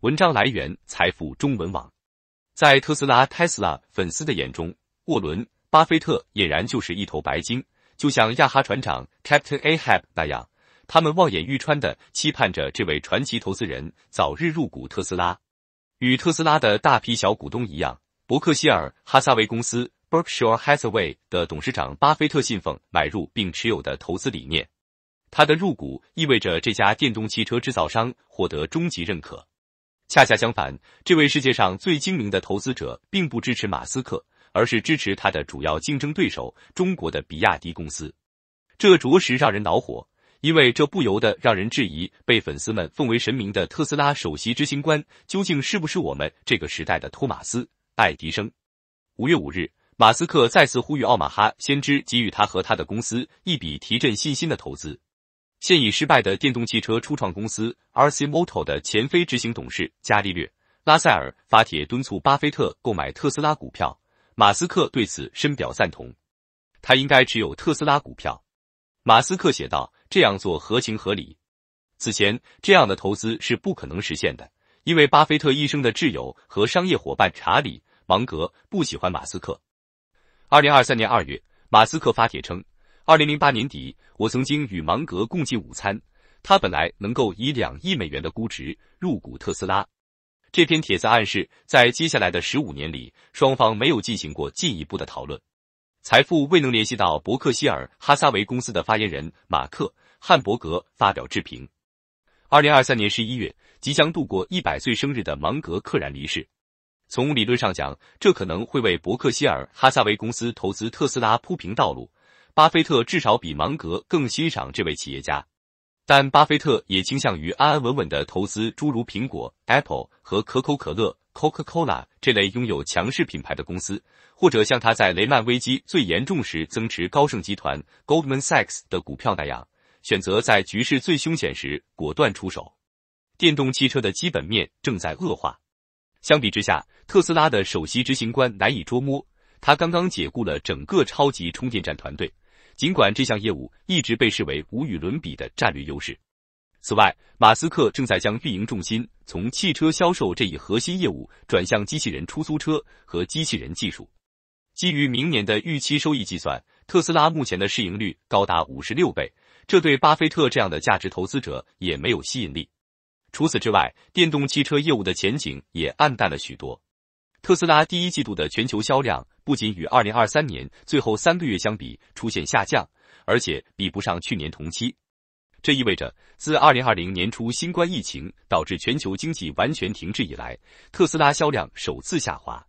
文章来源：财富中文网。在特斯拉 （Tesla） 粉丝的眼中，沃伦·巴菲特俨然就是一头白鲸，就像亚哈船长 （Captain Ahab） 那样，他们望眼欲穿的期盼着这位传奇投资人早日入股特斯拉。与特斯拉的大批小股东一样，伯克希尔·哈撒韦公司 （Berkshire Hathaway） 的董事长巴菲特信奉买入并持有的投资理念，他的入股意味着这家电动汽车制造商获得终极认可。恰恰相反，这位世界上最精明的投资者并不支持马斯克，而是支持他的主要竞争对手中国的比亚迪公司。这着实让人恼火，因为这不由得让人质疑，被粉丝们奉为神明的特斯拉首席执行官究竟是不是我们这个时代的托马斯·爱迪生？五月五日，马斯克再次呼吁奥马哈先知给予他和他的公司一笔提振信心的投资。现已失败的电动汽车初创公司 R C m o t o 的前非执行董事伽利略·拉塞尔发帖敦促巴菲特购买特斯拉股票。马斯克对此深表赞同，他应该持有特斯拉股票。马斯克写道：“这样做合情合理。”此前，这样的投资是不可能实现的，因为巴菲特一生的挚友和商业伙伴查理·芒格不喜欢马斯克。二零二三年二月，马斯克发帖称。二零零八年底，我曾经与芒格共进午餐。他本来能够以两亿美元的估值入股特斯拉。这篇帖子暗示，在接下来的十五年里，双方没有进行过进一步的讨论。财富未能联系到伯克希尔·哈撒韦公司的发言人马克·汉伯格发表置评。二零二三年十一月，即将度过一百岁生日的芒格溘然离世。从理论上讲，这可能会为伯克希尔·哈撒韦公司投资特斯拉铺平道路。巴菲特至少比芒格更欣赏这位企业家，但巴菲特也倾向于安安稳稳的投资诸如苹果 Apple 和可口可乐 Coca-Cola 这类拥有强势品牌的公司，或者像他在雷曼危机最严重时增持高盛集团 Goldman Sachs 的股票那样，选择在局势最凶险时果断出手。电动汽车的基本面正在恶化，相比之下，特斯拉的首席执行官难以捉摸。他刚刚解雇了整个超级充电站团队，尽管这项业务一直被视为无与伦比的战略优势。此外，马斯克正在将运营重心从汽车销售这一核心业务转向机器人出租车和机器人技术。基于明年的预期收益计算，特斯拉目前的市盈率高达五十六倍，这对巴菲特这样的价值投资者也没有吸引力。除此之外，电动汽车业务的前景也暗淡了许多。特斯拉第一季度的全球销量。不仅与二零二三年最后三个月相比出现下降，而且比不上去年同期。这意味着，自二零二零年初新冠疫情导致全球经济完全停滞以来，特斯拉销量首次下滑。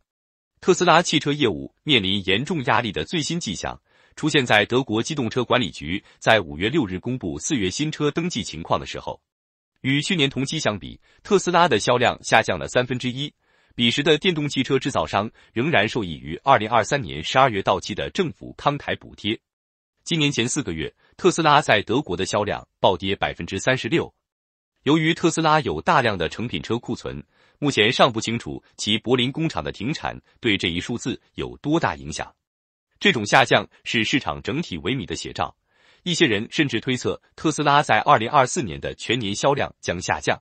特斯拉汽车业务面临严重压力的最新迹象，出现在德国机动车管理局在五月六日公布四月新车登记情况的时候。与去年同期相比，特斯拉的销量下降了三分之一。彼时的电动汽车制造商仍然受益于2023年12月到期的政府慷慨补贴。今年前四个月，特斯拉在德国的销量暴跌百分之三十六。由于特斯拉有大量的成品车库存，目前尚不清楚其柏林工厂的停产对这一数字有多大影响。这种下降是市场整体萎靡的写照。一些人甚至推测，特斯拉在2024年的全年销量将下降。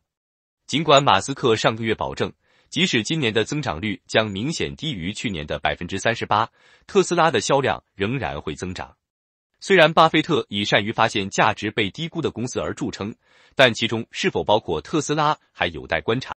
尽管马斯克上个月保证。即使今年的增长率将明显低于去年的百分之三十八，特斯拉的销量仍然会增长。虽然巴菲特以善于发现价值被低估的公司而著称，但其中是否包括特斯拉还有待观察。